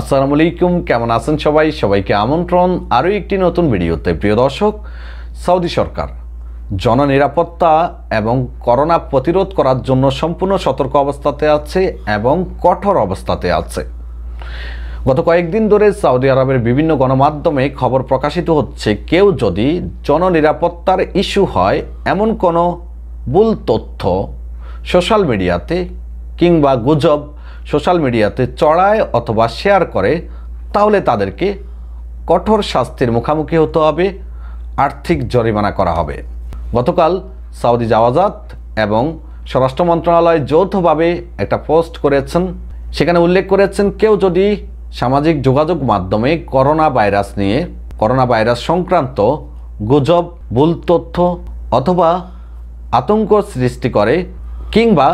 আসসালামু আলাইকুম কেমন আছেন সবাই সবাইকে আমন্ত্রণ আরও একটি নতুন ভিডিওতে প্রিয় দর্শক সৌদি সরকার জননিরাপত্তা এবং করোনা প্রতিরোধ করার জন্য সম্পূর্ণ সতর্ক অবস্থাতে আছে এবং কঠোর অবস্থাতে আছে গত কয়েকদিন ধরে সৌদি আরবের বিভিন্ন গণমাধ্যমে খবর প্রকাশিত হচ্ছে কেউ যদি জননিরাপত্তার ইস্যু হয় এমন কোনো ভুল তথ্য সোশ্যাল মিডিয়াতে কিংবা গুজব সোশ্যাল মিডিয়াতে চড়ায় অথবা শেয়ার করে তাহলে তাদেরকে কঠোর শাস্তির মুখামুখি হতে হবে আর্থিক জরিমানা করা হবে গতকাল সাউদি জাওয়াজাত এবং স্বরাষ্ট্র মন্ত্রণালয় যৌথভাবে একটা পোস্ট করেছেন সেখানে উল্লেখ করেছেন কেউ যদি সামাজিক যোগাযোগ মাধ্যমে করোনা ভাইরাস নিয়ে করোনা ভাইরাস সংক্রান্ত গুজব ভুল তথ্য অথবা আতঙ্ক সৃষ্টি করে কিংবা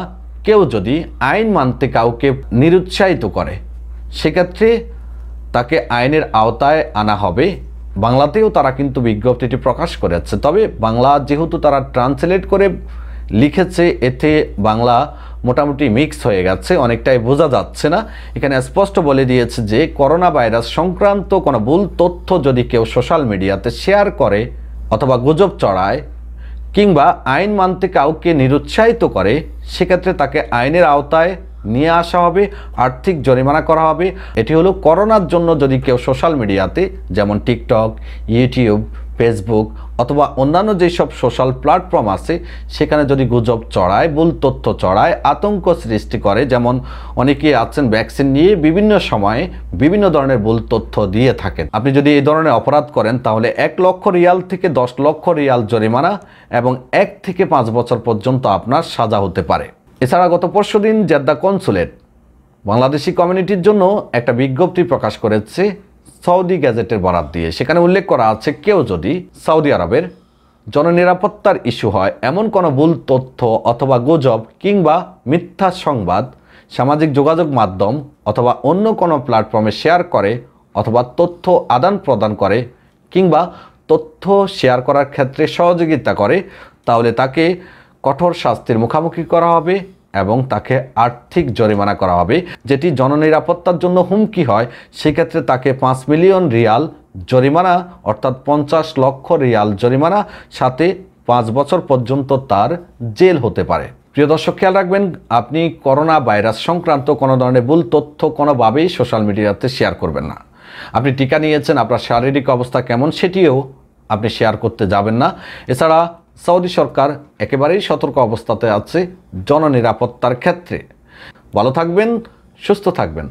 কেউ যদি আইন মানতে কাউকে নিরুৎসাহিত করে সেক্ষেত্রে তাকে আইনের আওতায় আনা হবে বাংলাতেও তারা কিন্তু বিজ্ঞপ্তিটি প্রকাশ করেছে তবে বাংলা যেহেতু তারা ট্রান্সলেট করে লিখেছে এতে বাংলা মোটামুটি মিক্স হয়ে গেছে অনেকটাই বোঝা যাচ্ছে না এখানে স্পষ্ট বলে দিয়েছে যে করোনা ভাইরাস সংক্রান্ত কোনো ভুল তথ্য যদি কেউ সোশ্যাল মিডিয়াতে শেয়ার করে অথবা গুজব চড়ায় কিংবা আইন মানতে কাউকে নিরুৎসাহিত করে সেক্ষেত্রে তাকে আইনের আওতায় নিয়ে আসা হবে আর্থিক জরিমানা করা হবে এটি হলো করোনার জন্য যদি কেউ সোশ্যাল মিডিয়াতে যেমন টিকটক ইউটিউব ফেসবুক অথবা অন্যান্য যেসব সোশ্যাল প্ল্যাটফর্ম আছে সেখানে যদি গুজব চড়ায় ভুল তথ্য চড়ায় আতঙ্ক সৃষ্টি করে যেমন অনেকে আছেন ভ্যাকসিন নিয়ে বিভিন্ন সময়ে বিভিন্ন ধরনের ভুল তথ্য দিয়ে থাকেন আপনি যদি এই ধরনের অপরাধ করেন তাহলে এক লক্ষ রিয়াল থেকে দশ লক্ষ রিয়াল জরিমানা এবং এক থেকে পাঁচ বছর পর্যন্ত আপনার সাজা হতে পারে এছাড়া গত পরশু দিন জেদ্দা কনসুলেট বাংলাদেশি কমিউনিটির জন্য একটা বিজ্ঞপ্তি প্রকাশ করেছে সৌদি গ্যাজেটের বরাত দিয়ে সেখানে উল্লেখ করা আছে কেউ যদি সৌদি আরবের জননিরাপত্তার ইস্যু হয় এমন কোনো ভুল তথ্য অথবা গুজব কিংবা মিথ্যা সংবাদ সামাজিক যোগাযোগ মাধ্যম অথবা অন্য কোনো প্ল্যাটফর্মে শেয়ার করে অথবা তথ্য আদান প্রদান করে কিংবা তথ্য শেয়ার করার ক্ষেত্রে সহযোগিতা করে তাহলে তাকে কঠোর শাস্তির মুখামুখি করা হবে এবং তাকে আর্থিক জরিমানা করা হবে যেটি জননিরাপত্তার জন্য হুমকি হয় সেক্ষেত্রে তাকে পাঁচ মিলিয়ন রিয়াল জরিমানা অর্থাৎ পঞ্চাশ লক্ষ রিয়াল জরিমানা সাথে পাঁচ বছর পর্যন্ত তার জেল হতে পারে প্রিয় দর্শক খেয়াল রাখবেন আপনি করোনা ভাইরাস সংক্রান্ত কোনো ধরনের ভুল তথ্য কোনোভাবেই সোশ্যাল মিডিয়াতে শেয়ার করবেন না আপনি টিকা নিয়েছেন আপনার শারীরিক অবস্থা কেমন সেটিও আপনি শেয়ার করতে যাবেন না এছাড়া সৌদি সরকার একেবারেই সতর্ক অবস্থাতে আছে জননিরাপত্তার ক্ষেত্রে ভালো থাকবেন সুস্থ থাকবেন